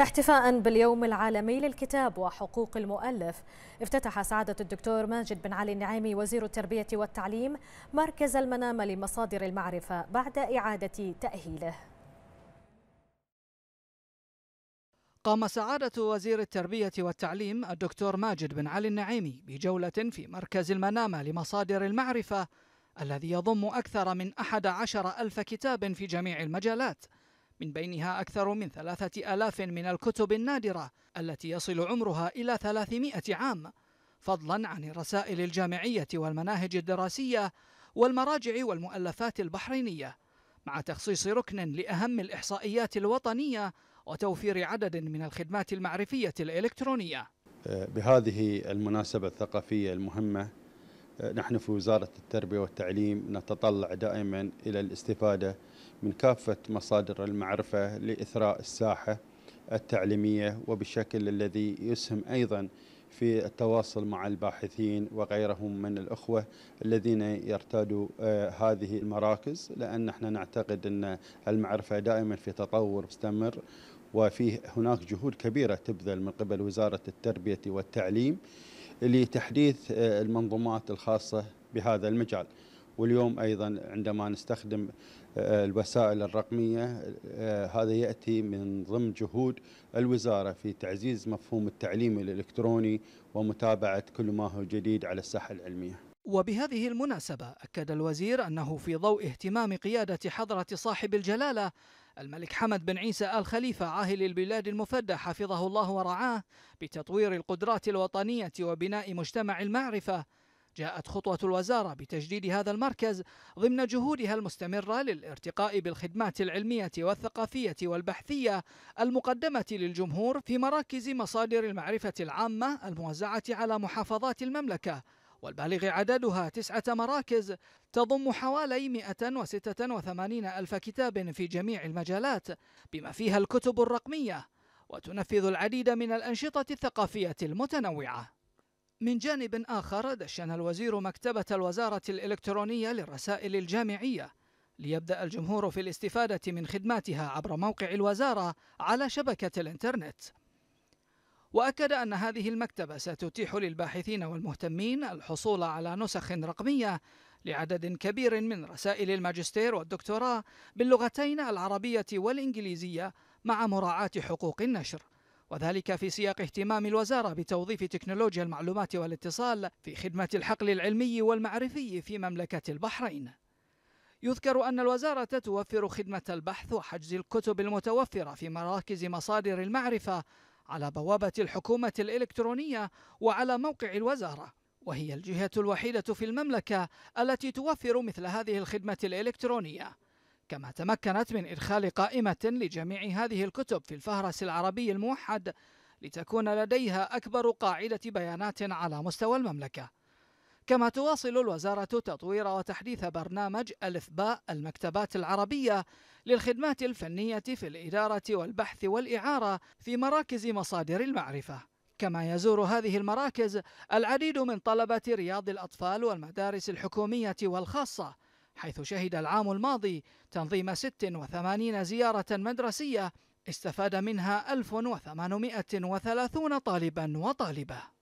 احتفاء باليوم العالمي للكتاب وحقوق المؤلف افتتح سعادة الدكتور ماجد بن علي النعيمي وزير التربية والتعليم مركز المنامة لمصادر المعرفة بعد إعادة تأهيله قام سعادة وزير التربية والتعليم الدكتور ماجد بن علي النعيمي بجولة في مركز المنامة لمصادر المعرفة الذي يضم أكثر من 11 ألف كتاب في جميع المجالات من بينها أكثر من ثلاثة ألاف من الكتب النادرة التي يصل عمرها إلى 300 عام فضلا عن الرسائل الجامعية والمناهج الدراسية والمراجع والمؤلفات البحرينية مع تخصيص ركن لأهم الإحصائيات الوطنية وتوفير عدد من الخدمات المعرفية الإلكترونية آه، بهذه المناسبة الثقافية المهمة نحن في وزارة التربية والتعليم نتطلع دائما إلى الاستفادة من كافة مصادر المعرفة لإثراء الساحة التعليمية وبالشكل الذي يسهم أيضا في التواصل مع الباحثين وغيرهم من الأخوة الذين يرتادوا آه، هذه المراكز لأن نحن نعتقد أن المعرفة دائما في تطور مستمر وفيه هناك جهود كبيرة تبذل من قبل وزارة التربية والتعليم لتحديث آه، المنظومات الخاصة بهذا المجال واليوم أيضا عندما نستخدم آه، الوسائل الرقمية آه، هذا يأتي من ضمن جهود الوزارة في تعزيز مفهوم التعليم الإلكتروني ومتابعة كل ما هو جديد على الساحة العلمية وبهذه المناسبة أكد الوزير أنه في ضوء اهتمام قيادة حضرة صاحب الجلالة الملك حمد بن عيسى آل خليفة عاهل البلاد المفدى حفظه الله ورعاه بتطوير القدرات الوطنية وبناء مجتمع المعرفة جاءت خطوة الوزارة بتجديد هذا المركز ضمن جهودها المستمرة للارتقاء بالخدمات العلمية والثقافية والبحثية المقدمة للجمهور في مراكز مصادر المعرفة العامة الموزعة على محافظات المملكة والبالغ عددها تسعة مراكز تضم حوالي 186 ألف كتاب في جميع المجالات بما فيها الكتب الرقمية وتنفذ العديد من الأنشطة الثقافية المتنوعة من جانب آخر دشن الوزير مكتبة الوزارة الإلكترونية للرسائل الجامعية ليبدأ الجمهور في الاستفادة من خدماتها عبر موقع الوزارة على شبكة الإنترنت وأكد أن هذه المكتبة ستتيح للباحثين والمهتمين الحصول على نسخ رقمية لعدد كبير من رسائل الماجستير والدكتوراه باللغتين العربية والإنجليزية مع مراعاة حقوق النشر وذلك في سياق اهتمام الوزارة بتوظيف تكنولوجيا المعلومات والاتصال في خدمة الحقل العلمي والمعرفي في مملكة البحرين. يذكر أن الوزارة توفر خدمة البحث وحجز الكتب المتوفرة في مراكز مصادر المعرفة على بوابة الحكومة الإلكترونية وعلى موقع الوزارة وهي الجهة الوحيدة في المملكة التي توفر مثل هذه الخدمة الإلكترونية كما تمكنت من إدخال قائمة لجميع هذه الكتب في الفهرس العربي الموحد لتكون لديها أكبر قاعدة بيانات على مستوى المملكة كما تواصل الوزارة تطوير وتحديث برنامج باء المكتبات العربية للخدمات الفنية في الإدارة والبحث والإعارة في مراكز مصادر المعرفة كما يزور هذه المراكز العديد من طلبة رياض الأطفال والمدارس الحكومية والخاصة حيث شهد العام الماضي تنظيم 86 زيارة مدرسية استفاد منها 1830 طالبا وطالبة